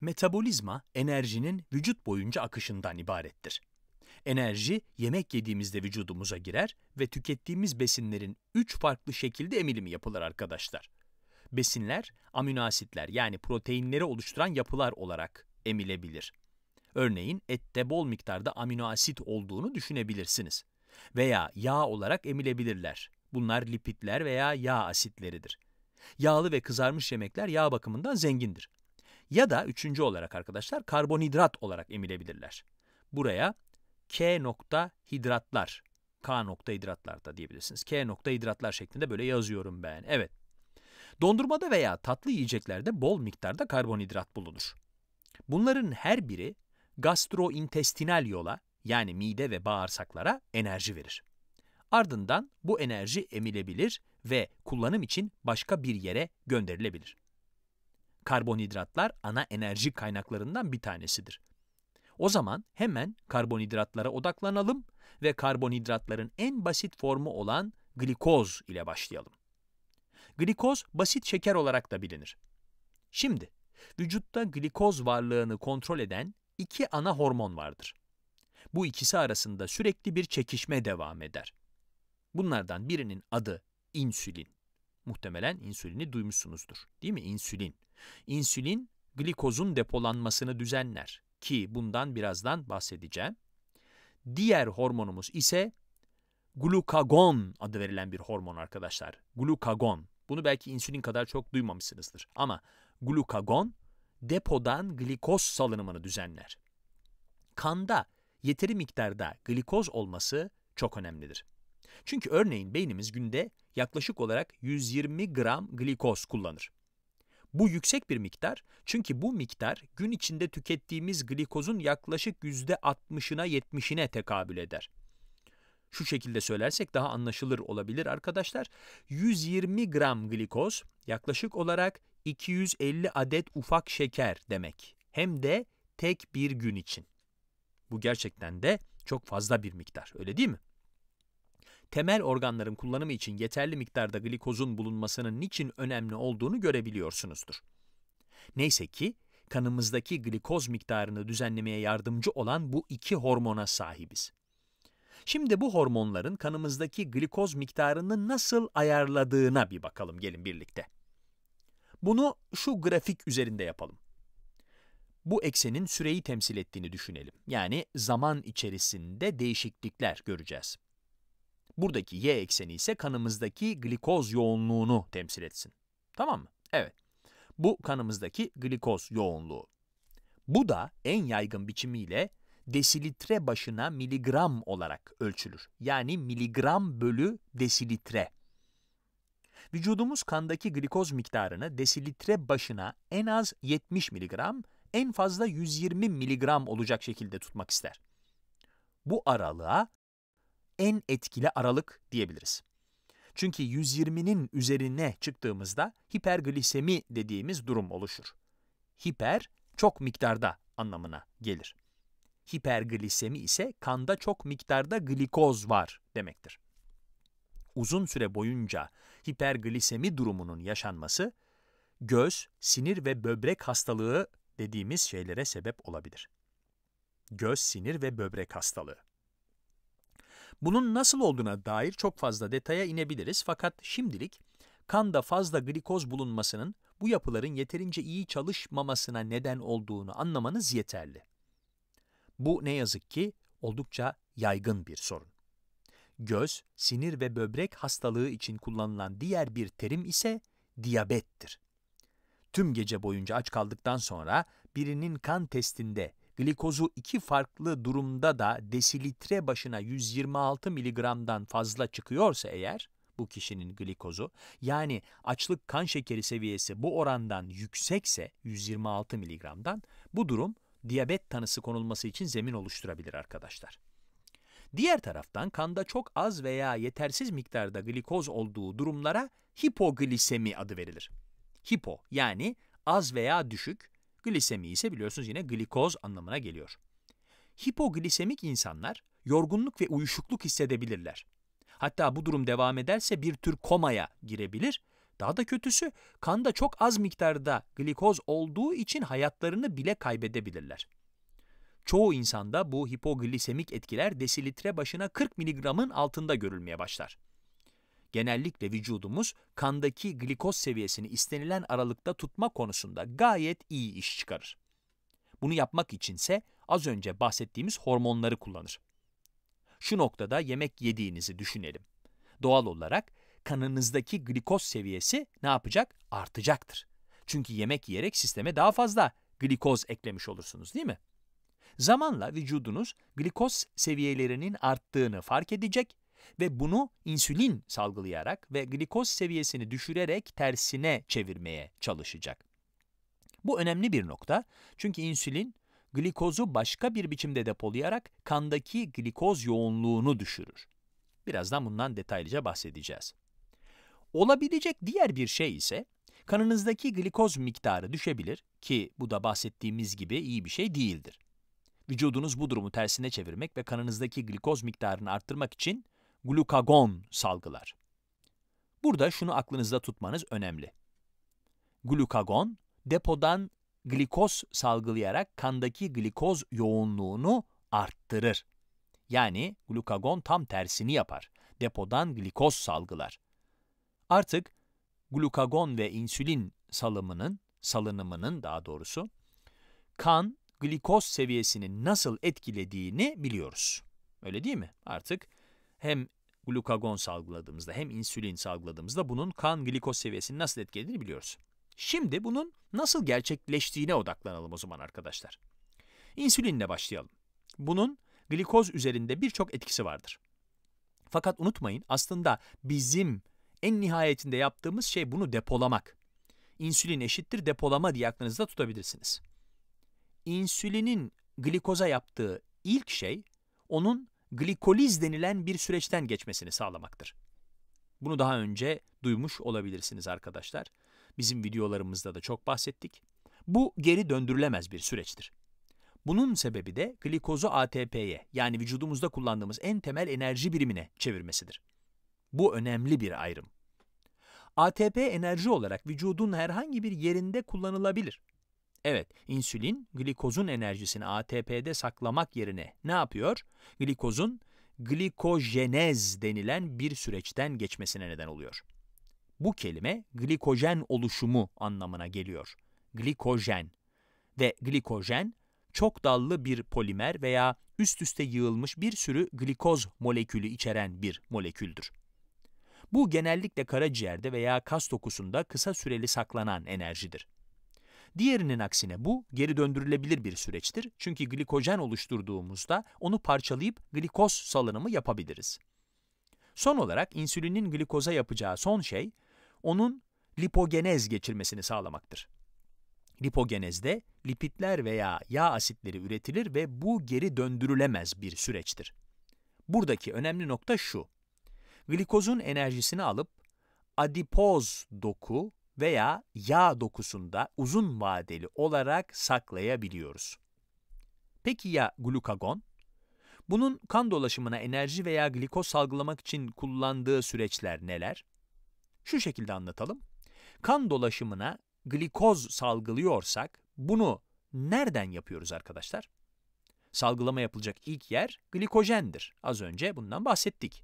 Metabolizma enerjinin vücut boyunca akışından ibarettir. Enerji yemek yediğimizde vücudumuza girer ve tükettiğimiz besinlerin 3 farklı şekilde emilimi yapılır arkadaşlar. Besinler amino asitler yani proteinleri oluşturan yapılar olarak emilebilir. Örneğin ette bol miktarda amino asit olduğunu düşünebilirsiniz. Veya yağ olarak emilebilirler. Bunlar lipidler veya yağ asitleridir. Yağlı ve kızarmış yemekler yağ bakımından zengindir. Ya da üçüncü olarak arkadaşlar karbonhidrat olarak emilebilirler. Buraya K nokta hidratlar, K nokta hidratlar da diyebilirsiniz. K nokta hidratlar şeklinde böyle yazıyorum ben. Evet. Dondurmada veya tatlı yiyeceklerde bol miktarda karbonhidrat bulunur. Bunların her biri gastrointestinal yola yani mide ve bağırsaklara enerji verir. Ardından bu enerji emilebilir ve kullanım için başka bir yere gönderilebilir karbonhidratlar ana enerji kaynaklarından bir tanesidir. O zaman hemen karbonhidratlara odaklanalım ve karbonhidratların en basit formu olan glikoz ile başlayalım. Glikoz basit şeker olarak da bilinir. Şimdi vücutta glikoz varlığını kontrol eden iki ana hormon vardır. Bu ikisi arasında sürekli bir çekişme devam eder. Bunlardan birinin adı insülin. Muhtemelen insülini duymuşsunuzdur değil mi? İnsülin. İnsülin, glikozun depolanmasını düzenler ki bundan birazdan bahsedeceğim. Diğer hormonumuz ise glukagon adı verilen bir hormon arkadaşlar. Glukagon. Bunu belki insülin kadar çok duymamışsınızdır ama glukagon depodan glikoz salınımını düzenler. Kanda yeteri miktarda glikoz olması çok önemlidir. Çünkü örneğin beynimiz günde yaklaşık olarak 120 gram glikoz kullanır. Bu yüksek bir miktar çünkü bu miktar gün içinde tükettiğimiz glikozun yaklaşık %60'ına 70'ine tekabül eder. Şu şekilde söylersek daha anlaşılır olabilir arkadaşlar. 120 gram glikoz yaklaşık olarak 250 adet ufak şeker demek. Hem de tek bir gün için. Bu gerçekten de çok fazla bir miktar öyle değil mi? temel organların kullanımı için yeterli miktarda glikozun bulunmasının niçin önemli olduğunu görebiliyorsunuzdur. Neyse ki kanımızdaki glikoz miktarını düzenlemeye yardımcı olan bu iki hormona sahibiz. Şimdi bu hormonların kanımızdaki glikoz miktarını nasıl ayarladığına bir bakalım gelin birlikte. Bunu şu grafik üzerinde yapalım. Bu eksenin süreyi temsil ettiğini düşünelim. Yani zaman içerisinde değişiklikler göreceğiz. Buradaki y ekseni ise kanımızdaki glikoz yoğunluğunu temsil etsin. Tamam mı? Evet. Bu kanımızdaki glikoz yoğunluğu. Bu da en yaygın biçimiyle desilitre başına miligram olarak ölçülür. Yani miligram bölü desilitre. Vücudumuz kandaki glikoz miktarını desilitre başına en az 70 miligram, en fazla 120 miligram olacak şekilde tutmak ister. Bu aralığa en etkili aralık diyebiliriz. Çünkü 120'nin üzerine çıktığımızda hiperglisemi dediğimiz durum oluşur. Hiper çok miktarda anlamına gelir. Hiperglisemi ise kanda çok miktarda glikoz var demektir. Uzun süre boyunca hiperglisemi durumunun yaşanması göz, sinir ve böbrek hastalığı dediğimiz şeylere sebep olabilir. Göz, sinir ve böbrek hastalığı. Bunun nasıl olduğuna dair çok fazla detaya inebiliriz fakat şimdilik kanda fazla glikoz bulunmasının bu yapıların yeterince iyi çalışmamasına neden olduğunu anlamanız yeterli. Bu ne yazık ki oldukça yaygın bir sorun. Göz, sinir ve böbrek hastalığı için kullanılan diğer bir terim ise diyabettir. Tüm gece boyunca aç kaldıktan sonra birinin kan testinde glikozu iki farklı durumda da desilitre başına 126 miligramdan fazla çıkıyorsa eğer, bu kişinin glikozu, yani açlık kan şekeri seviyesi bu orandan yüksekse 126 miligramdan, bu durum diyabet tanısı konulması için zemin oluşturabilir arkadaşlar. Diğer taraftan kanda çok az veya yetersiz miktarda glikoz olduğu durumlara hipoglisemi adı verilir. Hipo yani az veya düşük, Glisemi ise biliyorsunuz yine glikoz anlamına geliyor. Hipoglisemik insanlar yorgunluk ve uyuşukluk hissedebilirler. Hatta bu durum devam ederse bir tür komaya girebilir. Daha da kötüsü kanda çok az miktarda glikoz olduğu için hayatlarını bile kaybedebilirler. Çoğu insanda bu hipoglisemik etkiler desilitre başına 40 miligramın altında görülmeye başlar genellikle vücudumuz kandaki glikoz seviyesini istenilen aralıkta tutma konusunda gayet iyi iş çıkarır. Bunu yapmak içinse az önce bahsettiğimiz hormonları kullanır. Şu noktada yemek yediğinizi düşünelim. Doğal olarak kanınızdaki glikoz seviyesi ne yapacak? Artacaktır. Çünkü yemek yiyerek sisteme daha fazla glikoz eklemiş olursunuz değil mi? Zamanla vücudunuz glikoz seviyelerinin arttığını fark edecek ve bunu insülin salgılayarak ve glikoz seviyesini düşürerek tersine çevirmeye çalışacak. Bu önemli bir nokta çünkü insülin glikozu başka bir biçimde depolayarak kandaki glikoz yoğunluğunu düşürür. Birazdan bundan detaylıca bahsedeceğiz. Olabilecek diğer bir şey ise kanınızdaki glikoz miktarı düşebilir ki bu da bahsettiğimiz gibi iyi bir şey değildir. Vücudunuz bu durumu tersine çevirmek ve kanınızdaki glikoz miktarını arttırmak için glukagon salgılar. Burada şunu aklınızda tutmanız önemli. Glukagon, depodan glikoz salgılayarak kandaki glikoz yoğunluğunu arttırır. Yani glukagon tam tersini yapar. Depodan glikoz salgılar. Artık glukagon ve insülin salımının, salınımının daha doğrusu, kan glikoz seviyesini nasıl etkilediğini biliyoruz. Öyle değil mi? Artık hem glukagon salgıladığımızda hem insülin salgıladığımızda bunun kan glikoz seviyesini nasıl etkilediğini biliyoruz. Şimdi bunun nasıl gerçekleştiğine odaklanalım o zaman arkadaşlar. İnsülinle başlayalım. Bunun glikoz üzerinde birçok etkisi vardır. Fakat unutmayın aslında bizim en nihayetinde yaptığımız şey bunu depolamak. İnsülin eşittir depolama diye aklınızda tutabilirsiniz. İnsülinin glikoza yaptığı ilk şey onun glikoliz denilen bir süreçten geçmesini sağlamaktır. Bunu daha önce duymuş olabilirsiniz arkadaşlar. Bizim videolarımızda da çok bahsettik. Bu geri döndürülemez bir süreçtir. Bunun sebebi de glikozu ATP'ye yani vücudumuzda kullandığımız en temel enerji birimine çevirmesidir. Bu önemli bir ayrım. ATP enerji olarak vücudun herhangi bir yerinde kullanılabilir. Evet, insülin glikozun enerjisini ATP'de saklamak yerine ne yapıyor? Glikozun glikojenez denilen bir süreçten geçmesine neden oluyor. Bu kelime glikojen oluşumu anlamına geliyor. Glikojen ve glikojen çok dallı bir polimer veya üst üste yığılmış bir sürü glikoz molekülü içeren bir moleküldür. Bu genellikle karaciğerde veya kas dokusunda kısa süreli saklanan enerjidir. Diğerinin aksine bu geri döndürülebilir bir süreçtir. Çünkü glikojen oluşturduğumuzda onu parçalayıp glikoz salınımı yapabiliriz. Son olarak insülinin glikoza yapacağı son şey onun lipogenez geçirmesini sağlamaktır. Lipogenezde lipitler veya yağ asitleri üretilir ve bu geri döndürülemez bir süreçtir. Buradaki önemli nokta şu. Glikozun enerjisini alıp adipoz doku veya yağ dokusunda uzun vadeli olarak saklayabiliyoruz. Peki ya glukagon? Bunun kan dolaşımına enerji veya glikoz salgılamak için kullandığı süreçler neler? Şu şekilde anlatalım. Kan dolaşımına glikoz salgılıyorsak bunu nereden yapıyoruz arkadaşlar? Salgılama yapılacak ilk yer glikojendir. Az önce bundan bahsettik.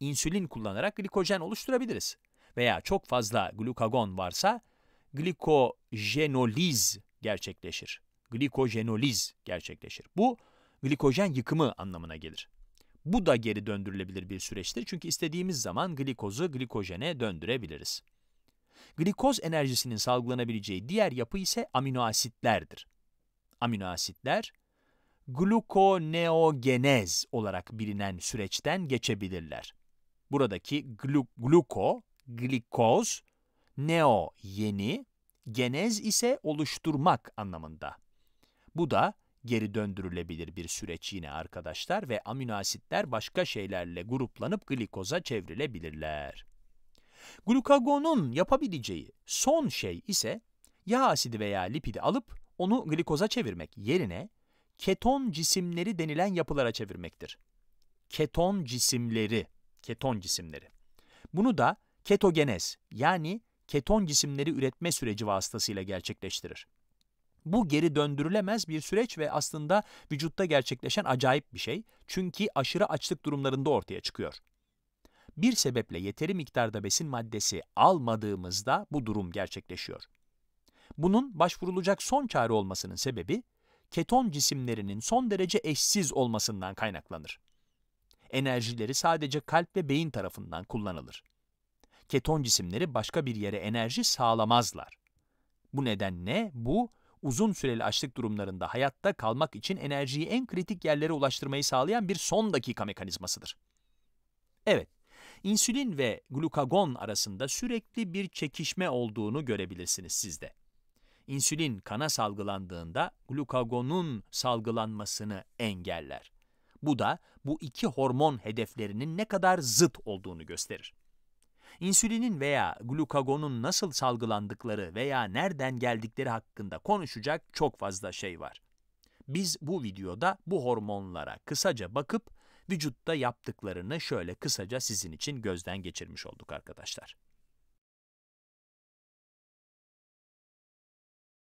İnsülin kullanarak glikojen oluşturabiliriz veya çok fazla glukagon varsa glikojenoliz gerçekleşir. Glikojenoliz gerçekleşir. Bu glikojen yıkımı anlamına gelir. Bu da geri döndürülebilir bir süreçtir çünkü istediğimiz zaman glikozu glikojene döndürebiliriz. Glikoz enerjisinin salgılanabileceği diğer yapı ise asitlerdir. aminoasitlerdir. asitler glukoneogenez olarak bilinen süreçten geçebilirler. Buradaki glu gluko glikoz, neo yeni, genez ise oluşturmak anlamında. Bu da geri döndürülebilir bir süreç yine arkadaşlar ve amino asitler başka şeylerle gruplanıp glikoza çevrilebilirler. Glukagonun yapabileceği son şey ise yağ asidi veya lipidi alıp onu glikoza çevirmek yerine keton cisimleri denilen yapılara çevirmektir. Keton cisimleri, keton cisimleri. Bunu da ketogenez yani keton cisimleri üretme süreci vasıtasıyla gerçekleştirir. Bu geri döndürülemez bir süreç ve aslında vücutta gerçekleşen acayip bir şey. Çünkü aşırı açlık durumlarında ortaya çıkıyor. Bir sebeple yeteri miktarda besin maddesi almadığımızda bu durum gerçekleşiyor. Bunun başvurulacak son çare olmasının sebebi keton cisimlerinin son derece eşsiz olmasından kaynaklanır. Enerjileri sadece kalp ve beyin tarafından kullanılır keton cisimleri başka bir yere enerji sağlamazlar. Bu nedenle bu, uzun süreli açlık durumlarında hayatta kalmak için enerjiyi en kritik yerlere ulaştırmayı sağlayan bir son dakika mekanizmasıdır. Evet, insülin ve glukagon arasında sürekli bir çekişme olduğunu görebilirsiniz sizde. İnsülin kana salgılandığında glukagonun salgılanmasını engeller. Bu da bu iki hormon hedeflerinin ne kadar zıt olduğunu gösterir. İnsülinin veya glukagonun nasıl salgılandıkları veya nereden geldikleri hakkında konuşacak çok fazla şey var. Biz bu videoda bu hormonlara kısaca bakıp vücutta yaptıklarını şöyle kısaca sizin için gözden geçirmiş olduk arkadaşlar.